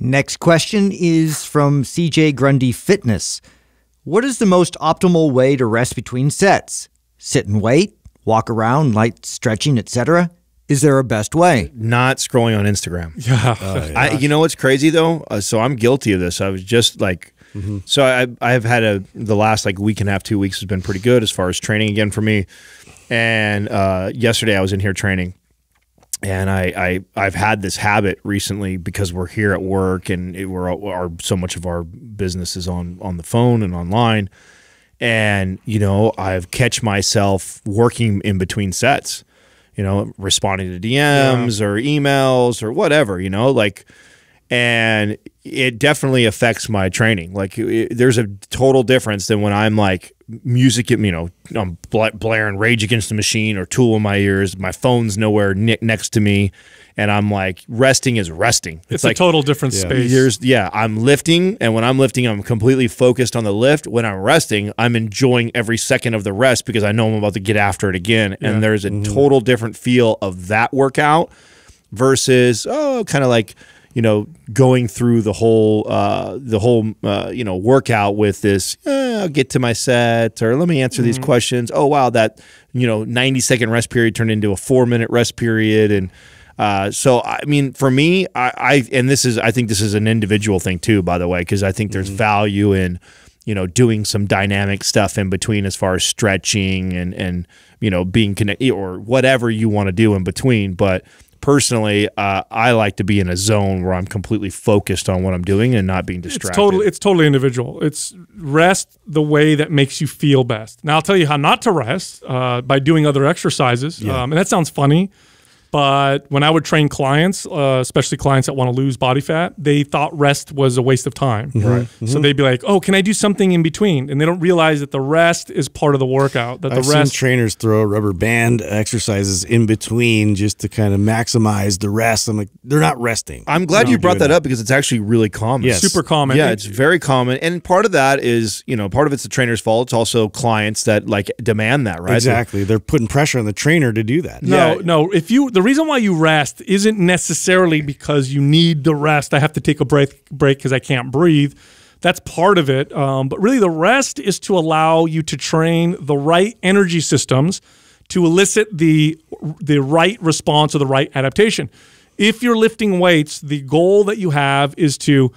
Next question is from CJ Grundy Fitness. What is the most optimal way to rest between sets? Sit and wait, walk around, light stretching, etc. Is there a best way? Not scrolling on Instagram. Yeah. Uh, oh, I, you know what's crazy though? Uh, so I'm guilty of this. I was just like Mm -hmm. So I I have had a the last like week and a half two weeks has been pretty good as far as training again for me, and uh, yesterday I was in here training and I, I I've had this habit recently because we're here at work and it, we're our so much of our business is on on the phone and online, and you know I've catch myself working in between sets, you know responding to DMs yeah. or emails or whatever you know like and it definitely affects my training. Like it, there's a total difference than when I'm like music, you know, I'm blaring Rage Against the Machine or Tool in my ears. My phone's nowhere next to me, and I'm like resting is resting. It's, it's like, a total different yeah. space. There's, yeah, I'm lifting, and when I'm lifting, I'm completely focused on the lift. When I'm resting, I'm enjoying every second of the rest because I know I'm about to get after it again. Yeah. And there's a mm -hmm. total different feel of that workout versus oh, kind of like you know, going through the whole uh, the whole uh, you know workout with this. Eh, I'll get to my set, or let me answer mm -hmm. these mm-hmm. questions. Oh wow, that you know ninety second rest period turned into a four minute rest period, and uh, so I mean, for me, I, I, and this is I think this is an individual thing too, by the way, because I think there's mm -hmm. value in you know doing some dynamic stuff in between as far as stretching and and you know being connected or whatever you want to do in between, but personally, uh, I like to be in a zone where I'm completely focused on what I'm doing and not being distracted. It's totally, it's totally individual. It's rest the way that makes you feel best. Now I'll tell you how not to rest uh, by doing other exercises, yeah. um, and that sounds funny. But when I would train clients, uh, especially clients that want to lose body fat, they thought rest was a waste of time. Mm -hmm. Right. Mm -hmm. So they'd be like, "Oh, can I do something in between?" And they don't realize that the rest is part of the workout. That I've the rest trainers throw rubber band exercises in between just to kind of maximize the rest. I'm like, they're not resting. I'm glad you brought that, up because it's actually really common. Yes. super common. Yeah, it's very common. And part of that is, you know, part of it's the trainer's fault. It's also clients that like demand that, right? Exactly. They're, they're putting pressure on the trainer to do that. No, yeah. no. If you the reason why you rest isn't necessarily because you need the rest. I have to take a break break because I can't breathe. That's part of it. Um, but really, the rest is to allow you to train the right energy systems to elicit the the right response or the right adaptation. If you're lifting weights, the goal that you have is to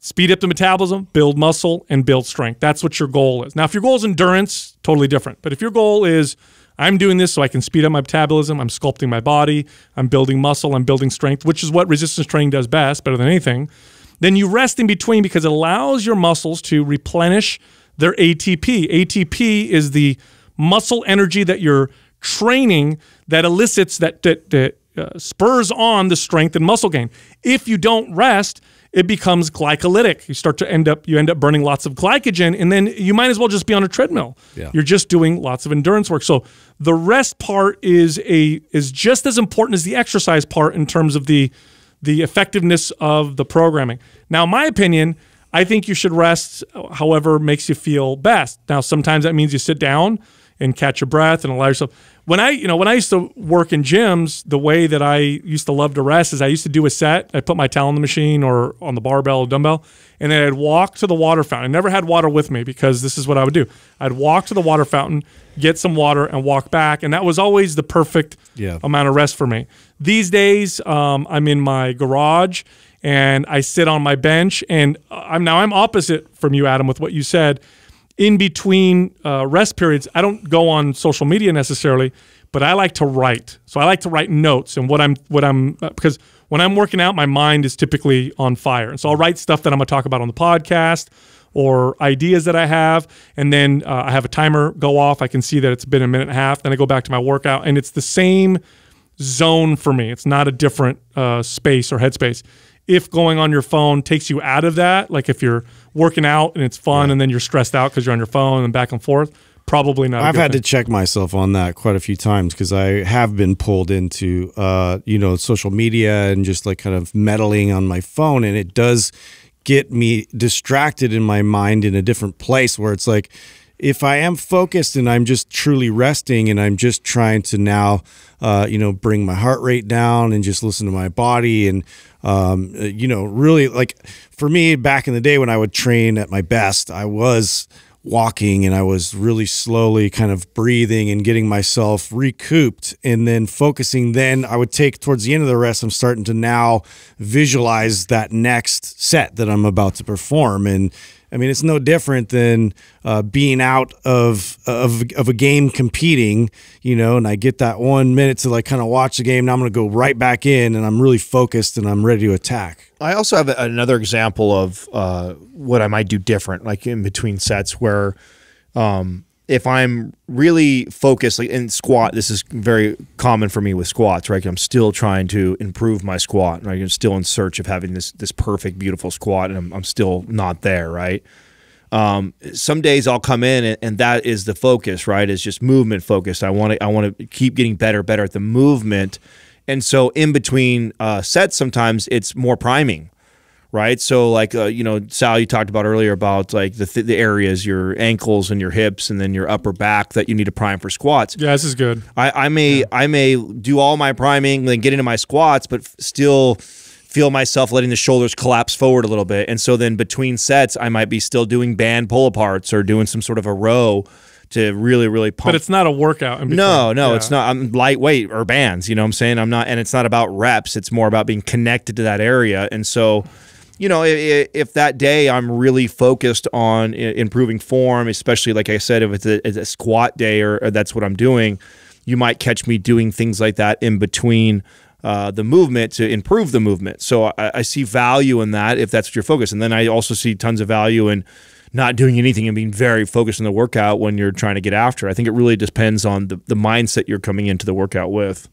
speed up the metabolism, build muscle, and build strength. That's what your goal is. Now, if your goal is endurance, totally different. But if your goal is I'm doing this so I can speed up my metabolism. I'm sculpting my body. I'm building muscle. I'm building strength, which is what resistance training does best, better than anything. Then you rest in between because it allows your muscles to replenish their ATP. ATP is the muscle energy that you're training that elicits that that, that uh, spurs on the strength and muscle gain. If you don't rest, it becomes glycolytic. You start to end up you end up burning lots of glycogen, and then you might as well just be on a treadmill. Yeah. You're just doing lots of endurance work. So the rest part is a is just as important as the exercise part in terms of the the effectiveness of the programming. Now, my opinion, I think you should rest however makes you feel best. Now, sometimes that means you sit down and catch your breath and allow yourself. When I, you know, when I used to work in gyms, the way that I used to love to rest is I used to do a set. I put my towel on the machine or on the barbell or dumbbell, and then I'd walk to the water fountain. I never had water with me because this is what I would do. I'd walk to the water fountain, get some water, and walk back, and that was always the perfect yeah. amount of rest for me. These days, um, I'm in my garage and I sit on my bench, and uh, I'm now I'm opposite from you, Adam, with what you said in between uh, rest periods, I don't go on social media necessarily, but I like to write. So I like to write notes and what I'm what I'm uh, because when I'm working out, my mind is typically on fire, and so I'll write stuff that I'm gonna talk about on the podcast or ideas that I have, and then uh, I have a timer go off. I can see that it's been a minute and a half. Then I go back to my workout, and it's the same zone for me. It's not a different uh, space or headspace if going on your phone takes you out of that, like if you're working out and it's fun and then you're stressed out because you're on your phone and back and forth, probably not. I've had thing. to check myself on that quite a few times because I have been pulled into, uh, you know, social media and just like kind of meddling on my phone. And it does get me distracted in my mind in a different place where it's like, if I am focused and I'm just truly resting and I'm just trying to now, uh, you know, bring my heart rate down and just listen to my body and um, uh, you know, really like for me back in the day when I would train at my best, I was walking and I was really slowly kind of breathing and getting myself recouped and then focusing. Then I would take towards the end of the rest, I'm starting to now visualize that next set that I'm about to perform. And, I mean, it's no different than uh, being out of, of of a game competing, you know. And I get that one minute to like kind of watch the game, Now I'm going to go right back in, and I'm really focused, and I'm ready to attack. I also have another example of uh, what I might do different, like in between sets, where um, if I'm really focused, like in squat, this is very common for me with squats, right? I'm still trying to improve my squat, right? I'm still in search of having this this perfect, beautiful squat, and I'm, I'm still not there, right? Um, some days I'll come in and, and, that is the focus, right? It's just movement focused. I want to I want to keep getting better, better at the movement, and so in between uh, sets, sometimes it's more priming right? So like uh, you know, Sal, you talked about earlier about like the th the areas, your ankles and your hips, and then your upper back that you need to prime for squats. Yeah, this is good. I, I may yeah. I may do all my priming, then get into my squats, but still feel myself letting the shoulders collapse forward a little bit. And so then between sets, I might be still doing band pull aparts or doing some sort of a row to really, really pump. But it's not a workout. No, no, yeah. it's not. I'm lightweight or bands, you know what I'm saying? I'm not, and it's not about reps. It's more about being connected to that area. And so, you know, if, if, that day I'm really focused on improving form, especially like I said, if it's a, it's a squat day or, or, that's what I'm doing, you might catch me doing things like that in between uh, the movement to improve the movement. So I, I see value in that if that's what your focus. And then I also see tons of value in not doing anything and being very focused on the workout when you're trying to get after. I think it really depends on the, the mindset you're coming into the workout with.